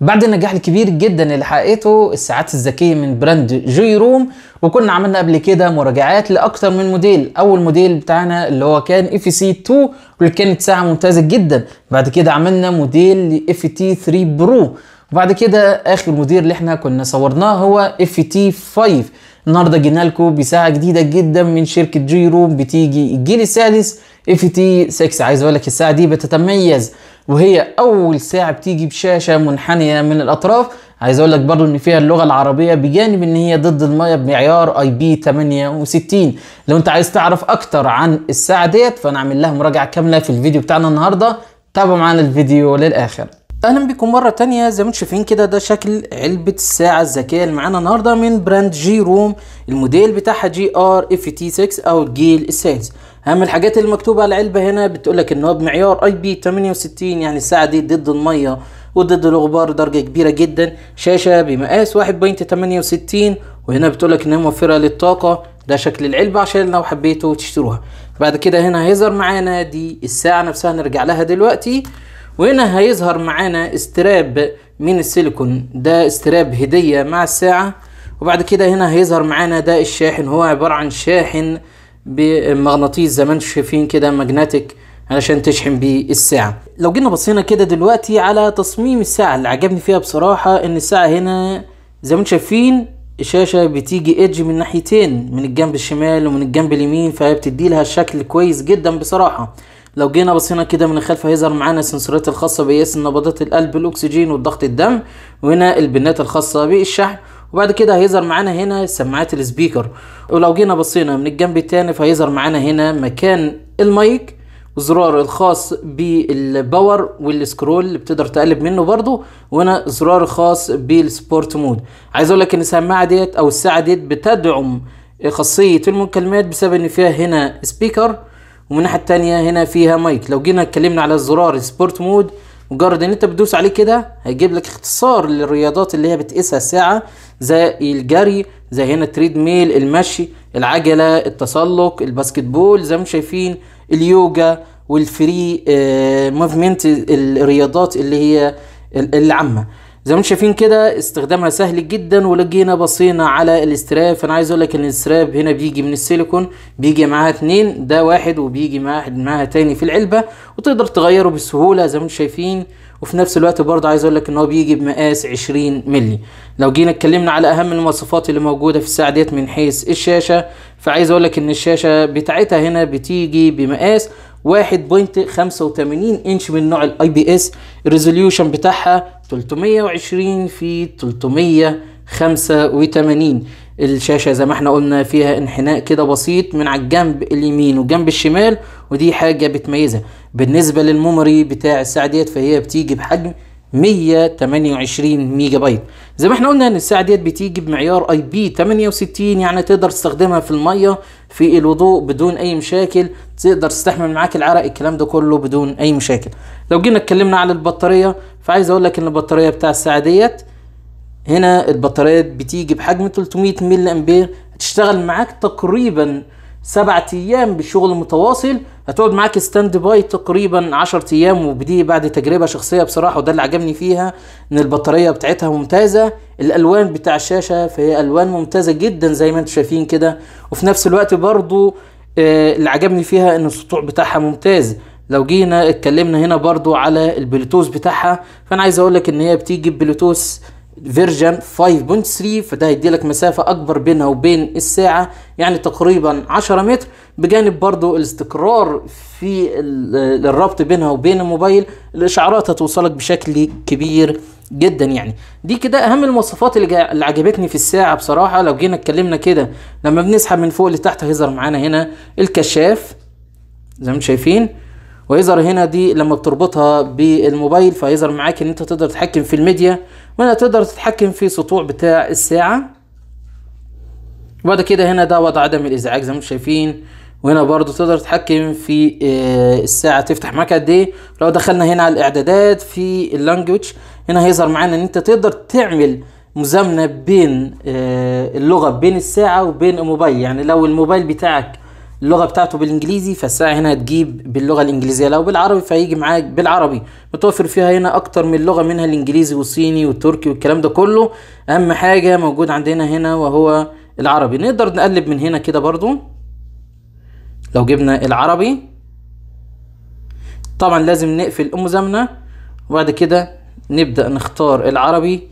بعد النجاح الكبير جدا اللي حققته الساعات الذكية من براند جوي روم وكنا عملنا قبل كده مراجعات لاكثر من موديل أول موديل بتاعنا اللي هو كان اف سي 2 واللي كانت ساعة ممتازة جدا بعد كده عملنا موديل اف تي 3 برو وبعد كده آخر موديل اللي احنا كنا صورناه هو اف تي 5 النهارده جينا لكم بساعه جديده جدا من شركه روم بتيجي الجيل السادس اف تي 6 عايز اقول لك الساعه دي بتتميز وهي اول ساعه بتيجي بشاشه منحنيه من الاطراف عايز اقول لك برضو ان فيها اللغه العربيه بجانب ان هي ضد الميه بمعيار اي بي 68 لو انت عايز تعرف اكتر عن الساعه ديت فانا عامل لها مراجعه كامله في الفيديو بتاعنا النهارده تابعوا معانا الفيديو للاخر اهلا بكم مره تانية زي ما انتم شايفين كده ده شكل علبه الساعه الذكيه اللي معانا النهارده من براند جي روم الموديل بتاعها جي ار اف تي 6 او الجيل السادس اهم الحاجات اللي مكتوبه على العلبه هنا بتقول لك ان هو بمعيار اي بي 68 يعني الساعه دي ضد الميه وضد الغبار درجه كبيره جدا شاشه بمقاس 1.68 وهنا بتقول لك انها موفره للطاقه ده شكل العلبه عشان لو حبيتوا تشتروها بعد كده هنا هيظهر معانا دي الساعه نفسها نرجع لها دلوقتي وهنا هيظهر معانا استراب من السيليكون ده استراب هدية مع الساعة وبعد كده هنا هيظهر معانا ده الشاحن هو عبارة عن شاحن بمغناطيس زي ما انتم شايفين كده ماجنتيك علشان تشحن بيه الساعة لو جينا بصينا كده دلوقتي على تصميم الساعة اللي عجبني فيها بصراحة ان الساعة هنا زي ما انتم شايفين الشاشة بتيجي ايدج من ناحيتين من الجنب الشمال ومن الجنب اليمين فهي بتدي لها شكل كويس جدا بصراحة لو جينا بصينا كده من الخلف هيظهر معانا السنسورات الخاصه بقياس نبضات القلب الاكسجين والضغط الدم وهنا البنات الخاصه بالشحن وبعد كده هيظهر معانا هنا سماعات السبيكر ولو جينا بصينا من الجنب التاني فهيظهر معانا هنا مكان المايك زرار الخاص بالباور والسكرول اللي بتقدر تقلب منه برضو وهنا زرار خاص بالسبورت مود عايز اقول لك ان السماعه ديت او الساعه ديت بتدعم خاصيه المكالمات بسبب ان فيها هنا سبيكر ومن الناحيه الثانيه هنا فيها مايك لو جينا اتكلمنا على الزرار سبورت مود مجرد ان انت بتدوس عليه كده هيجيب لك اختصار للرياضات اللي هي بتقيسها الساعه زي الجري زي هنا تريد ميل المشي العجله التسلق الباسكت بول زي ما شايفين اليوجا والفري موفمنت آه، الرياضات اللي هي العامه زي ما انتم شايفين كده استخدامها سهل جدا ولو جينا بصينا على الاستراب فانا عايز اقول لك ان الاستراب هنا بيجي من السيليكون بيجي معاها اتنين ده واحد وبيجي معاه معاها تاني في العلبه وتقدر تغيره بسهوله زي ما انتم شايفين وفي نفس الوقت برضه عايز اقول لك ان هو بيجي بمقاس 20 مللي لو جينا اتكلمنا على اهم المواصفات اللي موجوده في الساعه ديت من حيث الشاشه فعايز اقول لك ان الشاشه بتاعتها هنا بتيجي بمقاس 1.85 انش من نوع الاي بي اس الريزوليوشن بتاعها 320 في 385 الشاشه زي ما احنا قلنا فيها انحناء كده بسيط من على الجنب اليمين وجنب الشمال ودي حاجه بتميزها بالنسبه للميموري بتاع الساعه ديت فهي بتيجي بحجم 128 ميجا بايت زي ما احنا قلنا ان الساعه ديت بتيجي بمعيار اي بي 68 يعني تقدر تستخدمها في الميه في الوضوء بدون اي مشاكل تقدر تستحمل معاك العرق الكلام ده كله بدون اي مشاكل لو جينا اتكلمنا على البطاريه فعايز اقول لك ان البطاريه بتاع الساعه ديت هنا البطاريات بتيجي بحجم 300 ملي امبير تشتغل معاك تقريبا سبعة ايام بشغل متواصل هتقعد معاك ستاند باي تقريبا 10 ايام ودي بعد تجربه شخصيه بصراحه وده اللي عجبني فيها ان البطاريه بتاعتها ممتازه الالوان بتاع الشاشه فهي الوان ممتازه جدا زي ما انتم شايفين كده وفي نفس الوقت برضو آه، اللي عجبني فيها ان السطوع بتاعها ممتاز لو جينا اتكلمنا هنا برضو على البلوتوث بتاعها فانا عايز اقولك ان هي بتيجي ببلوتوث فيرجن 5.3 فده هيديلك لك مسافة أكبر بينها وبين الساعة يعني تقريبا 10 متر بجانب برضو الاستقرار في الربط بينها وبين الموبايل الإشعارات هتوصلك بشكل كبير جدا يعني دي كده أهم المواصفات اللي عجبتني في الساعة بصراحة لو جينا اتكلمنا كده لما بنسحب من فوق لتحت هيظهر معانا هنا الكشاف زي ما شايفين ويظهر هنا دي لما بتربطها بالموبايل فهيظهر معاك ان انت تقدر تتحكم في الميديا وهنا تقدر تتحكم في سطوع بتاع الساعة وبعد كده هنا ده وضع عدم الازعاج زي ما انتم شايفين وهنا برضو تقدر تتحكم في آه، الساعة تفتح معاك قد ايه لو دخلنا هنا على الاعدادات في اللانجوج هنا هيظهر معانا ان انت تقدر تعمل مزامنة بين آه، اللغة بين الساعة وبين الموبايل يعني لو الموبايل بتاعك اللغه بتاعته بالانجليزي فالساعه هنا هتجيب باللغه الانجليزيه لو بالعربي فهيجي معاك بالعربي متوفر فيها هنا اكتر من لغه منها الانجليزي والصيني والتركي والكلام ده كله اهم حاجه موجود عندنا هنا وهو العربي نقدر نقلب من هنا كده برضو لو جبنا العربي طبعا لازم نقفل ام زمنه وبعد كده نبدا نختار العربي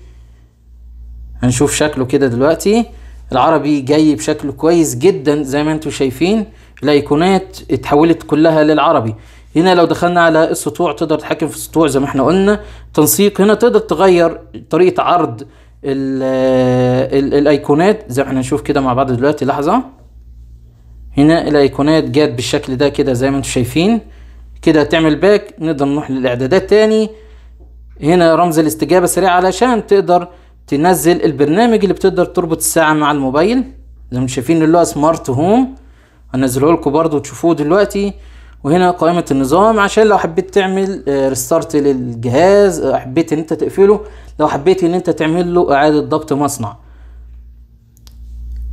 هنشوف شكله كده دلوقتي العربي جاي بشكل كويس جدا زي ما انتم شايفين الايقونات اتحولت كلها للعربي هنا لو دخلنا على السطوع تقدر تتحكم في السطوع زي ما احنا قلنا تنسيق هنا تقدر تغير طريقه عرض ال آه، ال الايقونات زي ما احنا نشوف كده مع بعض دلوقتي لحظه هنا الايقونات جت بالشكل ده كده زي ما انتم شايفين كده تعمل باك نقدر نروح للاعدادات تاني هنا رمز الاستجابه سريع علشان تقدر تنزل البرنامج اللي بتقدر تربط الساعة مع الموبايل زي ما شايفين اللي هو سمارت هوم هنزله لكم برضو تشوفوه دلوقتي وهنا قائمة النظام عشان لو حبيت تعمل ريستارت آه، للجهاز آه، حبيت ان انت تقفله لو حبيت ان انت تعمل له اعادة ضبط مصنع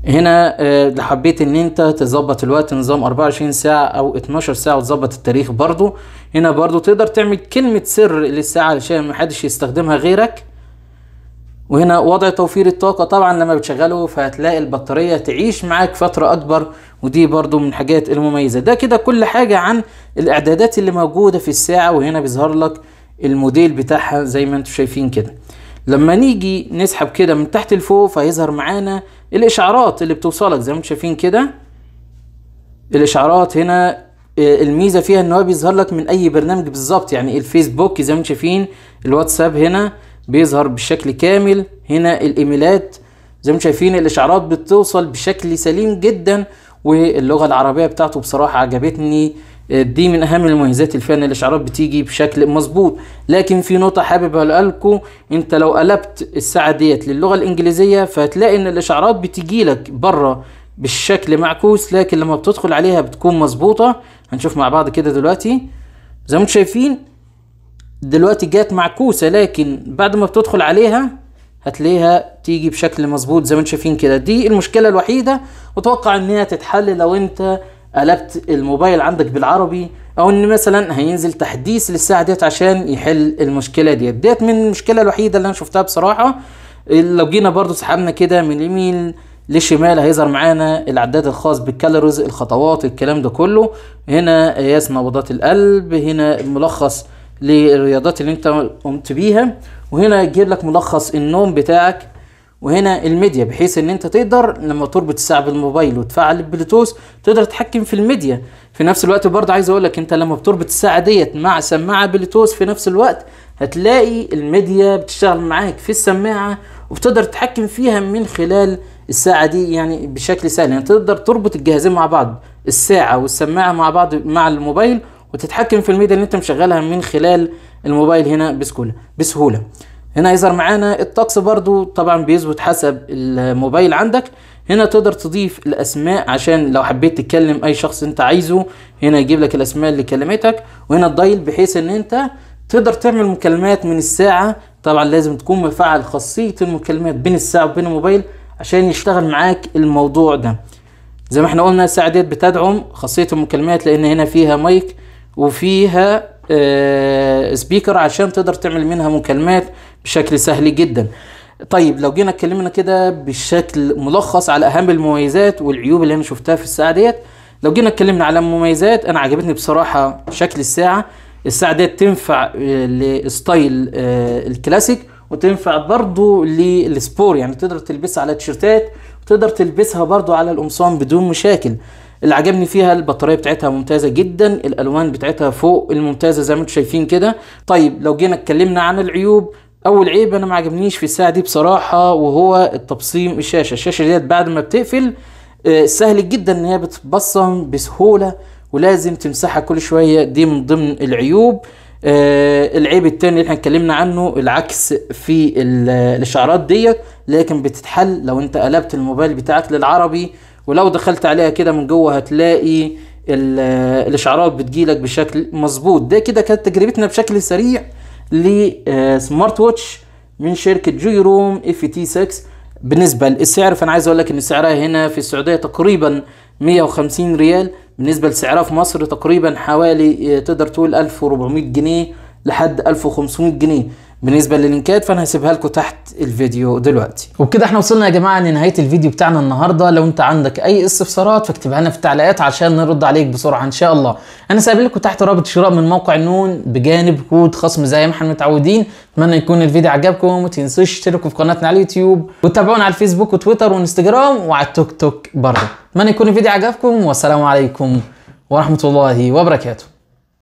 هنا آه، لو حبيت ان انت تظبط الوقت نظام 24 ساعة او 12 ساعة وتظبط التاريخ برضو هنا برضو تقدر تعمل كلمة سر للساعة عشان محدش يستخدمها غيرك وهنا وضع توفير الطاقة طبعا لما بتشغله فهتلاقي البطارية تعيش معاك فترة أكبر ودي برضو من الحاجات المميزة ده كده كل حاجة عن الإعدادات اللي موجودة في الساعة وهنا بيظهر لك الموديل بتاعها زي ما انتم شايفين كده لما نيجي نسحب كده من تحت لفوق فهيظهر معانا الإشعارات اللي بتوصلك زي ما انتم شايفين كده الإشعارات هنا آه، الميزة فيها ان هو بيظهر لك من أي برنامج بالظبط يعني الفيسبوك زي ما انتم شايفين الواتساب هنا بيظهر بشكل كامل هنا الايميلات زي ما شايفين الاشعارات بتوصل بشكل سليم جدا واللغه العربيه بتاعته بصراحه عجبتني دي من اهم المميزات الفن الاشعارات بتيجي بشكل مظبوط لكن في نقطه حابب اقولها لكم انت لو قلبت الساعه ديت للغه الانجليزيه فهتلاقي ان الاشعارات بتيجي لك بره بالشكل معكوس لكن لما بتدخل عليها بتكون مظبوطه هنشوف مع بعض كده دلوقتي زي ما انتم شايفين دلوقتي جات معكوسه لكن بعد ما بتدخل عليها هتلاقيها تيجي بشكل مظبوط زي ما انتم شايفين كده دي المشكله الوحيده واتوقع ان هي تتحل لو انت قلبت الموبايل عندك بالعربي او ان مثلا هينزل تحديث للساعه ديت عشان يحل المشكله ديت ديت من المشكله الوحيده اللي انا شفتها بصراحه لو جينا برضو سحبنا كده من اليمين للشمال هيظهر معانا العداد الخاص بالكالوريز الخطوات الكلام ده كله هنا قياس نبضات القلب هنا ملخص للرياضات اللي انت قمت بيها وهنا يجيب لك ملخص النوم بتاعك وهنا الميديا بحيث ان انت تقدر لما تربط الساعه بالموبايل وتفعل البلوتوث تقدر تتحكم في الميديا في نفس الوقت برضه عايز اقول لك انت لما بتربط الساعه ديت مع سماعه بلوتوث في نفس الوقت هتلاقي الميديا بتشتغل معاك في السماعه وبتقدر تتحكم فيها من خلال الساعه دي يعني بشكل سهل يعني تقدر تربط الجهازين مع بعض الساعه والسماعه مع بعض مع الموبايل وتتحكم في الميديا اللي انت مشغلها من خلال الموبايل هنا بسهوله بسهوله هنا يظهر معانا الطقس برضو طبعا بيظبط حسب الموبايل عندك هنا تقدر تضيف الاسماء عشان لو حبيت تكلم اي شخص انت عايزه هنا يجيب لك الاسماء اللي كلمتك وهنا الدايل بحيث ان انت تقدر تعمل مكالمات من الساعه طبعا لازم تكون مفعل خاصيه المكالمات بين الساعه وبين الموبايل عشان يشتغل معاك الموضوع ده زي ما احنا قلنا الساعه ديت بتدعم خاصيه المكالمات لان هنا فيها مايك وفيها سبيكر آه، عشان تقدر تعمل منها مكالمات بشكل سهل جدا طيب لو جينا اتكلمنا كده بشكل ملخص على اهم المميزات والعيوب اللي انا شفتها في الساعه ديت لو جينا اتكلمنا على المميزات انا عجبتني بصراحه شكل الساعه الساعه ديت تنفع آه، لستايل آه، الكلاسيك وتنفع برضو للسبور يعني تقدر تلبسها على تيشرتات وتقدر تلبسها برضو على القمصان بدون مشاكل اللي عجبني فيها البطاريه بتاعتها ممتازه جدا الالوان بتاعتها فوق الممتازه زي ما انتم شايفين كده طيب لو جينا اتكلمنا عن العيوب اول عيب انا ما عجبنيش في الساعه دي بصراحه وهو التبصيم الشاشه الشاشه ديت بعد ما بتقفل آه، سهل جدا ان هي بتبصم بسهوله ولازم تمسحها كل شويه دي من ضمن العيوب آه العيب التاني اللي احنا اتكلمنا عنه العكس في الاشعارات ديت لكن بتتحل لو انت قلبت الموبايل بتاعك للعربي ولو دخلت عليها كده من جوه هتلاقي الاشعارات بتجيلك بشكل مظبوط ده كده كانت تجربتنا بشكل سريع لسمارت آه، ووتش من شركه جيروم اف تي 6 بالنسبه للسعر فانا عايز اقول لك ان سعرها هنا في السعوديه تقريبا 150 ريال بالنسبه لسعرها في مصر تقريبا حوالي آه، تقدر تقول 1400 جنيه لحد 1500 جنيه بالنسبه للينكات فانا هسيبها لكم تحت الفيديو دلوقتي وبكده احنا وصلنا يا جماعه لنهايه الفيديو بتاعنا النهارده لو انت عندك اي استفسارات فاكتبها لنا في التعليقات عشان نرد عليك بسرعه ان شاء الله انا سايب لكم تحت رابط شراء من موقع النون بجانب كود خصم زي ما احنا متعودين اتمنى يكون الفيديو عجبكم وما تنسوش تشتركوا في قناتنا على اليوتيوب وتتابعونا على الفيسبوك وتويتر وانستجرام وعلى التيك توك برضه اتمنى يكون الفيديو عجبكم والسلام عليكم ورحمه الله وبركاته